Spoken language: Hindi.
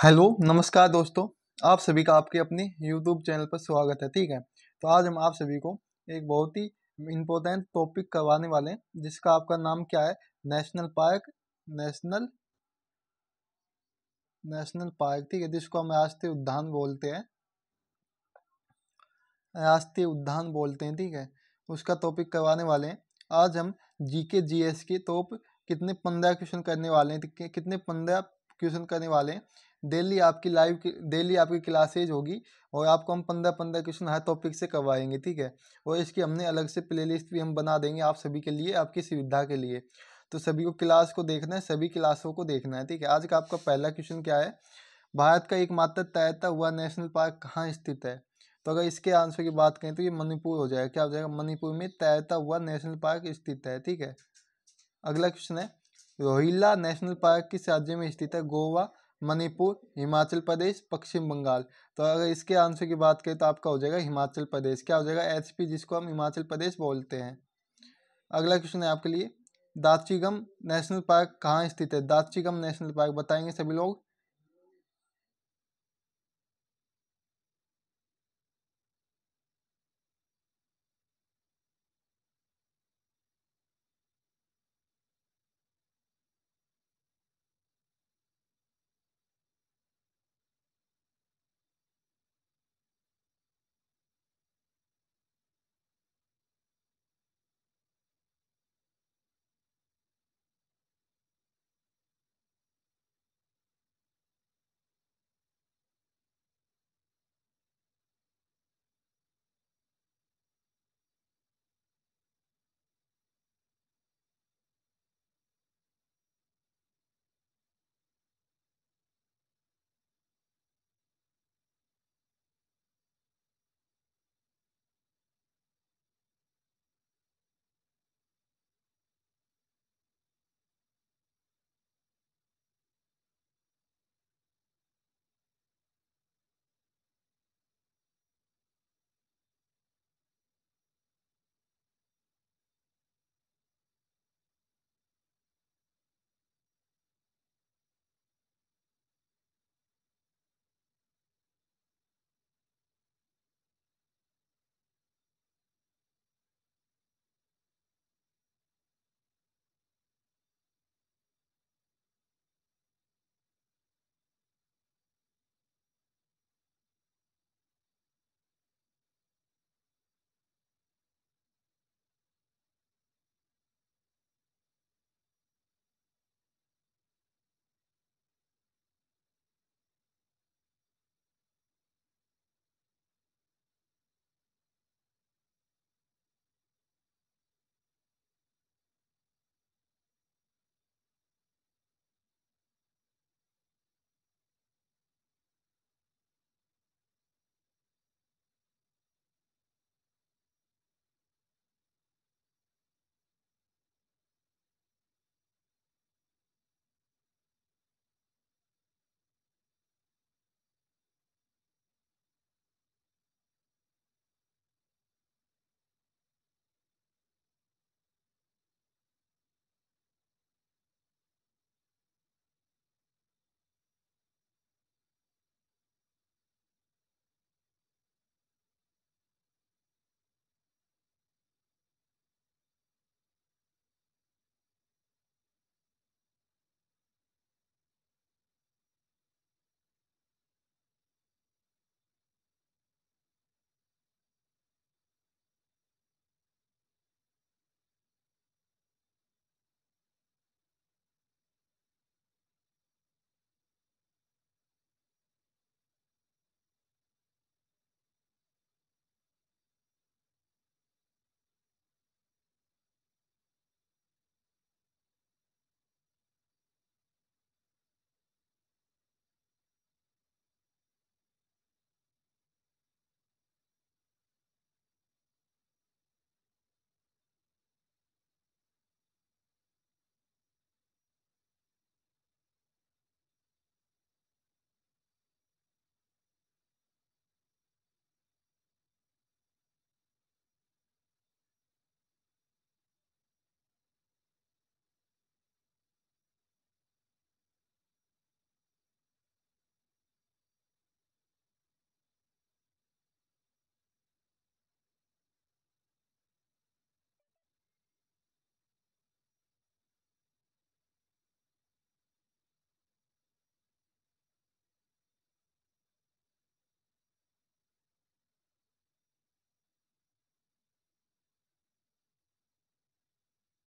हेलो नमस्कार दोस्तों आप सभी का आपके अपने यूट्यूब चैनल पर स्वागत है ठीक है तो आज हम आप सभी को एक बहुत ही इम्पोर्टेंट टॉपिक करवाने वाले हैं जिसका आपका नाम क्या है national park national national park ठीक है जिसको हम राष्ट्रीय उद्यान बोलते हैं राष्ट्रीय उद्यान बोलते हैं ठीक है उसका टॉपिक करवाने वाले हैं आज हम जी के जी एस के टॉप कितने पंद्रह क्वेश्चन करने वाले हैं कितने पंद्रह क्वेश्चन करने वाले हैं डेली आपकी लाइव की डेली आपकी क्लासेज होगी और आपको हम पंद्रह पंद्रह क्वेश्चन हर टॉपिक से करवाएंगे ठीक है और इसकी हमने अलग से प्लेलिस्ट भी हम बना देंगे आप सभी के लिए आपकी सुविधा के लिए तो सभी को क्लास को देखना है सभी क्लासों को देखना है ठीक है आज का आपका पहला क्वेश्चन क्या है भारत का एकमात्र तैरता हुआ नेशनल पार्क कहाँ स्थित है तो अगर इसके आंसर की बात करें तो ये मणिपुर हो जाएगा क्या हो जाएगा मणिपुर में तैरता हुआ नेशनल पार्क स्थित है ठीक है अगला क्वेश्चन है रोहिला नेशनल पार्क किस राज्य में स्थित है गोवा मणिपुर हिमाचल प्रदेश पश्चिम बंगाल तो अगर इसके आंसर की बात करें तो आपका हो जाएगा हिमाचल प्रदेश क्या हो जाएगा एच जिसको हम हिमाचल प्रदेश बोलते हैं अगला क्वेश्चन है आपके लिए दाचीगम नेशनल पार्क कहाँ स्थित है दाचीगम नेशनल पार्क बताएंगे सभी लोग